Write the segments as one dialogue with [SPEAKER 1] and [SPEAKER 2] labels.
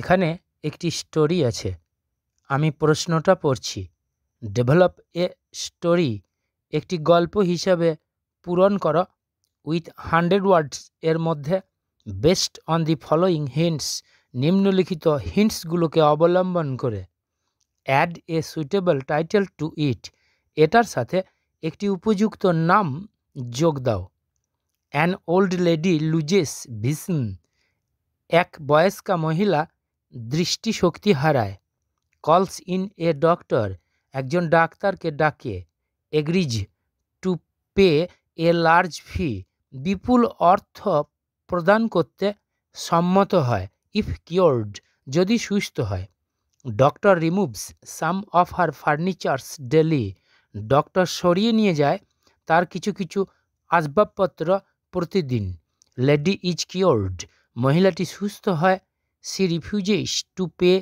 [SPEAKER 1] এখানে একটি স্টোরি আছে আমি প্রশ্নটা পড়ছি ডেভেলপ এ স্টোরি একটি গল্প হিসাবে পূরণ করো উইথ হান্ড্রেড ওয়ার্ডস এর মধ্যে best on the following hints নিম্নলিখিত হিন্টসগুলোকে অবলম্বন করে add a suitable title to it এটার সাথে একটি উপযুক্ত নাম যোগ দাও an old lady loses vision এক বয়স্কা মহিলা দৃষ্টিশক্তি হারায় কলস ইন এ ডক্টর একজন ডাক্তারকে ডাকে agrees to pay a large fee বিপুল অর্থ প্রদান করতে সম্মত হয় ইফ কিওর্ড যদি সুস্থ হয় doctor removes some of her furnitures daily doctor সরিয়ে নিয়ে যায় তার কিছু কিছু আসবাবপত্র প্রতিদিন লেডি ইজ কিওর্ড মহিলাটি সুস্থ হয় সি রিফিউজেস টু পে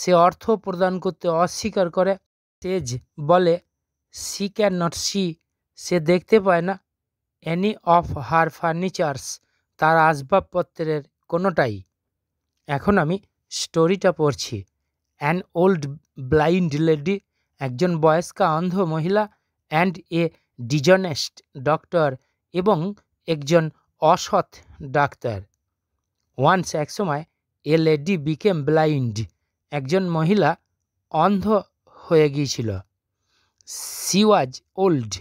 [SPEAKER 1] সে অর্থ প্রদান করতে অস্বীকার করে তেজ বলে সি ক্যান নট সি সে দেখতে পায় না এনি অফ হার ফার্নিচার্স তার আসবাবপত্রের কোনোটাই এখন আমি স্টোরিটা পড়ছি অ্যান ওল্ড ব্লাইন্ড লেডি একজন বয়স্কা অন্ধ মহিলা অ্যান্ড এ ডিজনেস্ট ডক্টর এবং একজন অসৎ ডাক্তার ওয়ান্স একসময় এ লেডি বিকেম ব্লাইন্ড একজন মহিলা অন্ধ হয়ে গিয়েছিল সি ওয়াজ ওল্ড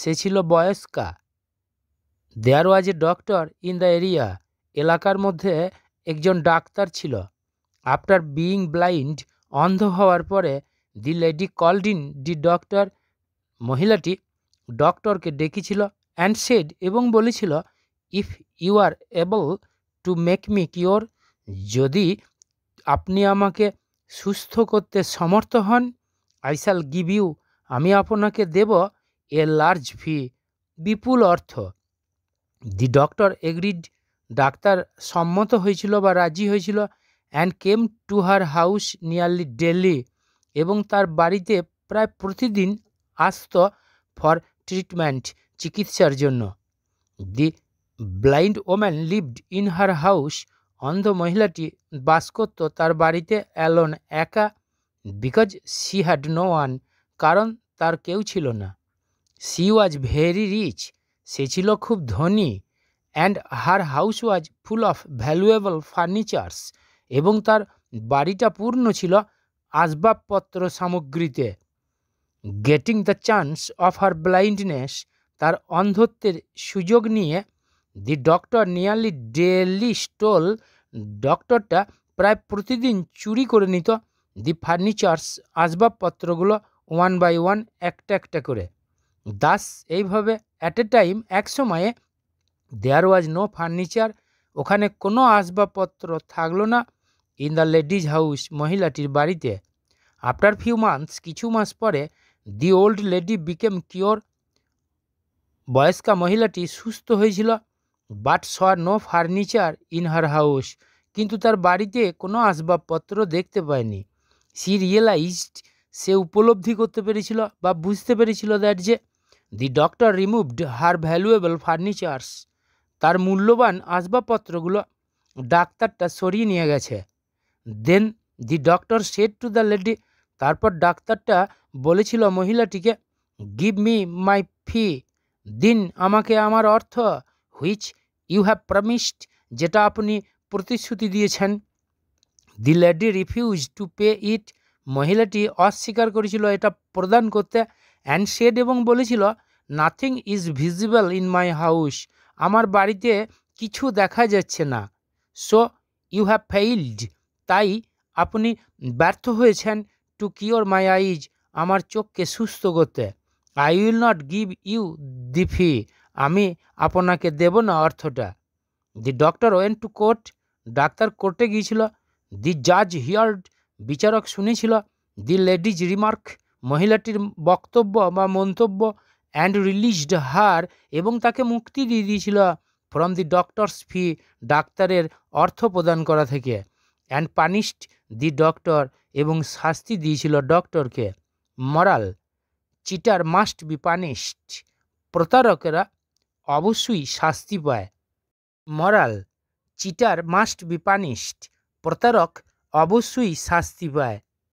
[SPEAKER 1] সে ছিল বয়স্কা there was a doctor in the area এলাকার মধ্যে একজন ডাক্তার ছিল আফটার বিইং ব্লাইন্ড অন্ধ হওয়ার পরে the lady called in the doctor মহিলাটি ডক্টরকে ডেকেছিল অ্যান্ড সেড এবং বলেছিল if you are able to make me cure যদি আপনি আমাকে সুস্থ করতে সমর্থ হন আই শ্যাল গিভ ইউ আমি আপনাকে দেব এ লার্জ ফি বিপুল অর্থ দি ডক্টর এগ্রিড ডাক্তার সম্মত হয়েছিল বা রাজি হয়েছিল and came to her house nearly daily এবং তার বাড়িতে প্রায় প্রতিদিন আসত ফর ট্রিটমেন্ট চিকিৎসার জন্য the blind woman lived in her house অন্ধ মহিলাটি বাস করত তার বাড়িতে অ্যালন একা because she had no one কারণ তার কেউ ছিল না সি ওয়াজ ভেরি রিচ সে ছিল খুব ধনী and her house was full of valuable furnitures এবং তার বাড়িটা পূর্ণ ছিল আসবাবপত্র সামগ্রীতে getting the chance of her blindness তার অন্ধত্বের সুযোগ নিয়ে the doctor nearly daily stole ডক্টরটা প্রায় প্রতিদিন চুরি করে নিত দি ফার্নিচার্স আসবাবপত্রগুলো ওয়ান বাই ওয়ান একটা একটা করে দাস এইভাবে অ্যাট এ টাইম এক সময়ে দেয়ার ওয়াজ নো ফার্নিচার ওখানে কোনো আসবাবপত্র থাকলো না ইন দ্য লেডিজ হাউস মহিলাটির বাড়িতে আফটার ফিউ মান্থস কিছু মাস পরে the old lady became cure বয়স্কা মহিলাটি সুস্থ হয়েছিল but saw no furniture in her house কিন্তু তার বাড়িতে কোনো আসবাবপত্র দেখতে পায়নি সি রিয়েলাইজড সে উপলব্ধি করতে পেরেছিল বা বুঝতে পেরেছিল দ্যাট যে the doctor removed her valuable furnitures তার মূল্যবান আসবাবপত্রগুলো ডাক্তারটা সরিয়ে নিয়ে গেছে then the doctor said to the lady তারপর ডাক্তারটা বলেছিল মহিলাটিকে গিভ মি মাই ফি দিন আমাকে আমার অর্থ হুইচ ইউ হ্যাভ প্রমিসড যেটা আপনি প্রতিশ্রুতি দিয়েছেন the lady refuse to pay it মহিলাটি অস্বীকার করেছিল এটা প্রদান করতে অ্যান্ড শেড এবং বলেছিল nothing is visible in my house আমার বাড়িতে কিছু দেখা যাচ্ছে না সো ইউ হ্যাভ ফেইল্ড তাই আপনি ব্যর্থ হয়েছেন টু কিওর মাই আইজ আমার চোখকে সুস্থ করতে I will not give you the fee আমি আপনাকে দেব না অর্থটা the doctor went to court ডাক্তার কোর্টে গিয়েছিল দি জাজ হিয়ার্ড বিচারক শুনেছিল দি লেডিজ রিমার্ক মহিলাটির বক্তব্য বা মন্তব্য অ্যান্ড রিলিজড হার এবং তাকে মুক্তি দিয়ে দিয়েছিল ফ্রম দি ডক্টরস ফি ডাক্তারের অর্থ প্রদান করা থেকে অ্যান্ড পানিশড দি ডক্টর এবং শাস্তি দিয়েছিল ডক্টরকে moral cheater must be punished প্রতারকেরা অবশ্যই শাস্তি পায় moral cheater must be punished প্রতারক অবশ্যই শাস্তি পায়